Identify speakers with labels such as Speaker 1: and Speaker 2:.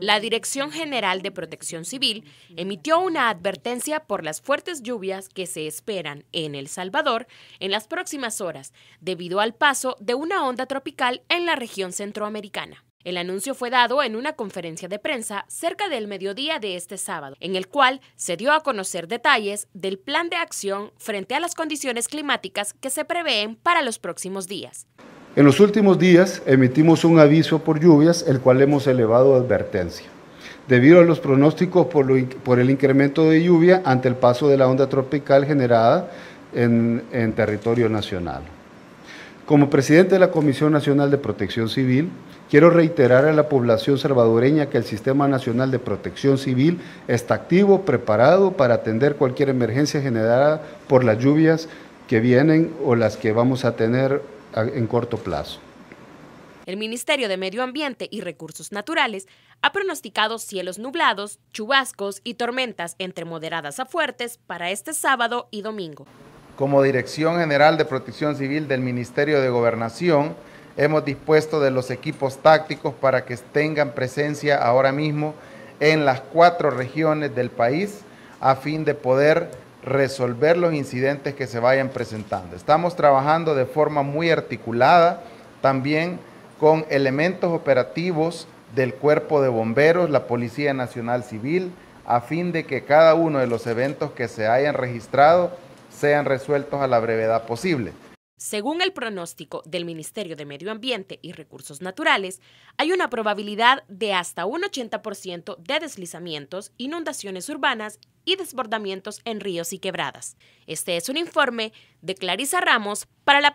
Speaker 1: la Dirección General de Protección Civil emitió una advertencia por las fuertes lluvias que se esperan en El Salvador en las próximas horas, debido al paso de una onda tropical en la región centroamericana. El anuncio fue dado en una conferencia de prensa cerca del mediodía de este sábado, en el cual se dio a conocer detalles del plan de acción frente a las condiciones climáticas que se prevén para los próximos
Speaker 2: días. En los últimos días emitimos un aviso por lluvias, el cual hemos elevado advertencia. Debido a los pronósticos por, el incremento de lluvia ante el paso de la onda tropical generada en, en territorio nacional. Como presidente de la Comisión Nacional de Protección Civil, quiero reiterar a la población salvadoreña que el Sistema Nacional de Protección Civil está activo, preparado para atender cualquier emergencia generada por las lluvias que vienen o las que vamos a tener en corto plazo.
Speaker 1: El Ministerio de Medio Ambiente y Recursos Naturales ha pronosticado cielos nublados, chubascos y tormentas entre moderadas a fuertes para este sábado y domingo.
Speaker 3: Como Dirección General de Protección Civil del Ministerio de Gobernación, hemos dispuesto de los equipos tácticos para que tengan presencia ahora mismo en las cuatro regiones del país a fin de poder resolver los incidentes que se vayan presentando. Estamos trabajando de forma muy articulada también con elementos operativos del cuerpo de bomberos, la Policía Nacional Civil, a fin de que cada uno de los eventos que se hayan registrado sean resueltos a la brevedad posible.
Speaker 1: Según el pronóstico del Ministerio de Medio Ambiente y Recursos Naturales, hay una probabilidad de hasta un 80% de deslizamientos, inundaciones urbanas y desbordamientos en ríos y quebradas. Este es un informe de Clarisa Ramos para la